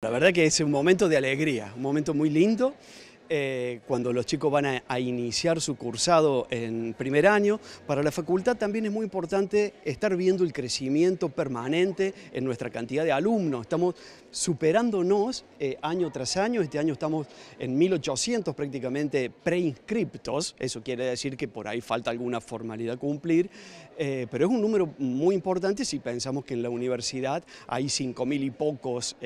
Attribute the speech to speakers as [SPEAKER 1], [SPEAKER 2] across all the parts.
[SPEAKER 1] La verdad que es un momento de alegría, un momento muy lindo eh, cuando los chicos van a, iniciar su cursado en primer año. Para la facultad también es muy importante estar viendo el crecimiento permanente en nuestra cantidad de alumnos. Estamos superándonos eh, año tras año. Este año estamos en 1800 prácticamente preinscriptos. Eso quiere decir que por ahí falta alguna formalidad a cumplir. Eh, pero es un número muy importante si pensamos que en la universidad hay 5.000 y pocos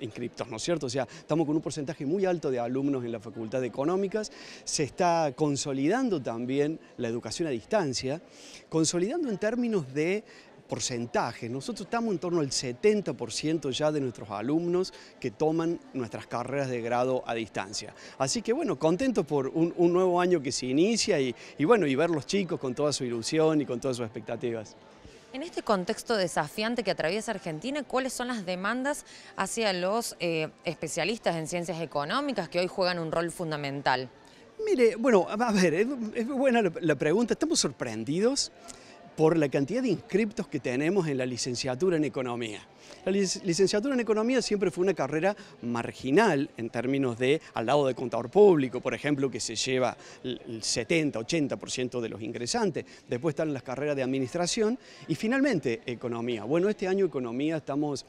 [SPEAKER 1] inscriptos, ¿no es cierto? O sea, estamos con un porcentaje muy alto de alumnos en la Facultad de Económicas, se está consolidando también la educación a distancia, consolidando en términos de porcentaje, Nosotros estamos en torno al 70% ya de nuestros alumnos que toman nuestras carreras de grado a distancia. Así que bueno, contentos por un, nuevo año que se inicia y, y bueno, y ver los chicos con toda su ilusión y con todas sus expectativas.
[SPEAKER 2] En este contexto desafiante que atraviesa Argentina, ¿cuáles son las demandas hacia los eh, especialistas en ciencias económicas que hoy juegan un rol fundamental? Mire,
[SPEAKER 1] bueno, a ver, es, buena la pregunta. Estamos sorprendidos por la cantidad de inscriptos que tenemos en la licenciatura en Economía. La licenciatura en Economía siempre fue una carrera marginal en términos de, al lado de contador público, por ejemplo, que se lleva el 70, 80% de los ingresantes. Después están las carreras de administración y finalmente Economía. Bueno, este año Economía estamos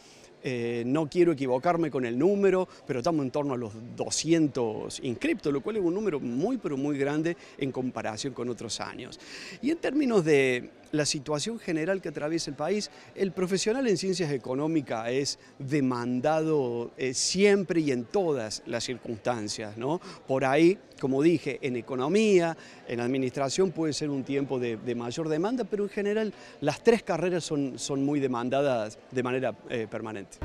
[SPEAKER 1] eh, no quiero equivocarme con el número, pero estamos en torno a los 200 inscriptos, lo cual es un número muy, pero muy grande en comparación con otros años. Y en términos de la situación general que atraviesa el país. El profesional en ciencias económicas es demandado eh, siempre y en todas las circunstancias. ¿no? Por ahí, como dije, en economía, en administración puede ser un tiempo de, mayor demanda, pero en general las tres carreras son, muy demandadas de manera eh, permanente.